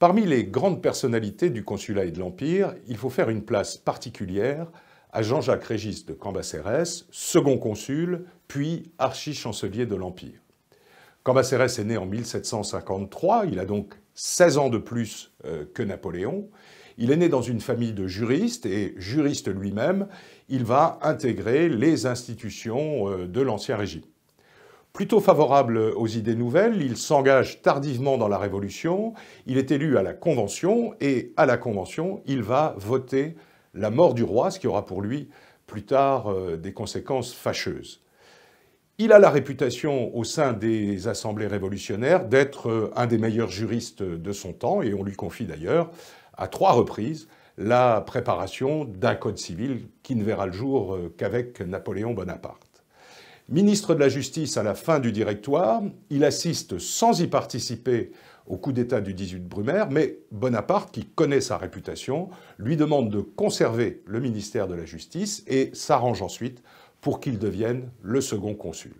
Parmi les grandes personnalités du consulat et de l'Empire, il faut faire une place particulière à Jean-Jacques Régis de Cambacérès, second consul, puis archichancelier de l'Empire. Cambacérès est né en 1753, il a donc 16 ans de plus euh, que Napoléon. Il est né dans une famille de juristes et juriste lui-même, il va intégrer les institutions euh, de l'Ancien Régime. Plutôt favorable aux idées nouvelles, il s'engage tardivement dans la Révolution, il est élu à la Convention, et à la Convention, il va voter la mort du roi, ce qui aura pour lui plus tard euh, des conséquences fâcheuses. Il a la réputation au sein des assemblées révolutionnaires d'être euh, un des meilleurs juristes de son temps, et on lui confie d'ailleurs à trois reprises la préparation d'un code civil qui ne verra le jour euh, qu'avec Napoléon Bonaparte. Ministre de la Justice à la fin du directoire, il assiste sans y participer au coup d'État du 18 Brumaire, mais Bonaparte, qui connaît sa réputation, lui demande de conserver le ministère de la Justice et s'arrange ensuite pour qu'il devienne le second consul.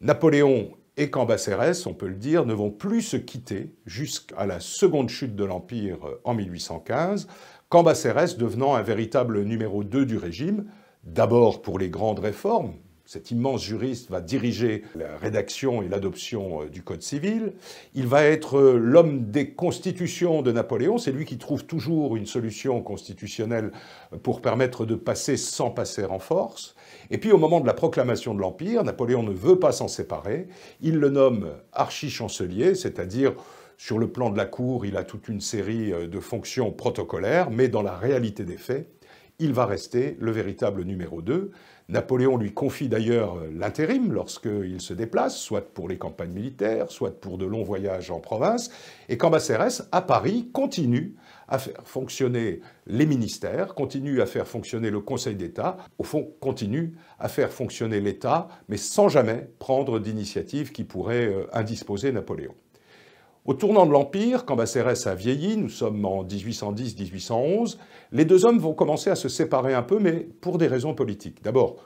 Napoléon et Cambacérès, on peut le dire, ne vont plus se quitter jusqu'à la seconde chute de l'Empire en 1815, Cambacérès devenant un véritable numéro 2 du régime, d'abord pour les grandes réformes, cet immense juriste va diriger la rédaction et l'adoption euh, du Code civil. Il va être euh, l'homme des constitutions de Napoléon. C'est lui qui trouve toujours une solution constitutionnelle euh, pour permettre de passer sans passer en force. Et puis au moment de la proclamation de l'Empire, Napoléon ne veut pas s'en séparer. Il le nomme archichancelier, c'est-à-dire sur le plan de la cour, il a toute une série de fonctions protocolaires, mais dans la réalité des faits, il va rester le véritable numéro 2. Napoléon lui confie d'ailleurs l'intérim lorsqu'il se déplace, soit pour les campagnes militaires, soit pour de longs voyages en province. Et Cambacérès, à Paris, continue à faire fonctionner les ministères, continue à faire fonctionner le Conseil d'État, au fond, continue à faire fonctionner l'État, mais sans jamais prendre d'initiative qui pourrait euh, indisposer Napoléon. Au tournant de l'Empire, quand a vieilli, nous sommes en 1810-1811, les deux hommes vont commencer à se séparer un peu, mais pour des raisons politiques. D'abord,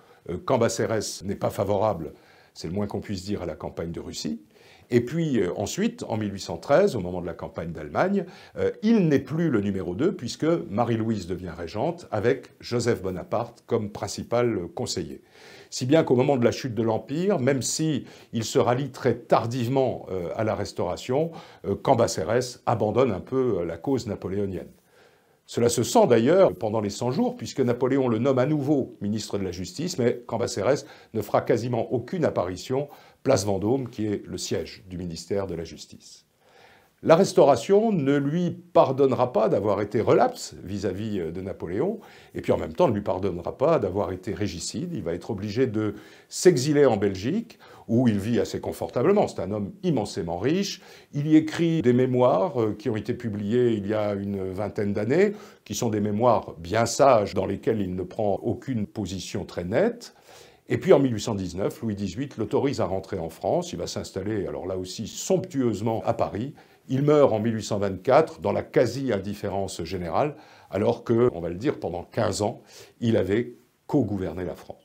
Cambacérès euh, n'est pas favorable, c'est le moins qu'on puisse dire, à la campagne de Russie, et puis euh, ensuite, en 1813, au moment de la campagne d'Allemagne, euh, il n'est plus le numéro 2 puisque Marie-Louise devient régente avec Joseph Bonaparte comme principal conseiller. Si bien qu'au moment de la chute de l'Empire, même si se rallie très tardivement euh, à la Restauration, Cambacérès abandonne un peu la cause napoléonienne. Cela se sent d'ailleurs pendant les 100 jours, puisque Napoléon le nomme à nouveau ministre de la Justice, mais Cambacérès ne fera quasiment aucune apparition, place Vendôme, qui est le siège du ministère de la Justice. La restauration ne lui pardonnera pas d'avoir été relapse vis-à-vis euh, de Napoléon, et puis en même temps ne lui pardonnera pas d'avoir été régicide. Il va être obligé de s'exiler en Belgique, où il vit assez confortablement. C'est un homme immensément riche. Il y écrit des mémoires euh, qui ont été publiées il y a une vingtaine d'années, qui sont des mémoires bien sages, dans lesquelles il ne prend aucune position très nette. Et puis en 1819, Louis XVIII l'autorise à rentrer en France. Il va s'installer, alors là aussi somptueusement, à Paris. Il meurt en 1824 dans la quasi-indifférence générale, alors que, on va le dire, pendant 15 ans, il avait co-gouverné la France.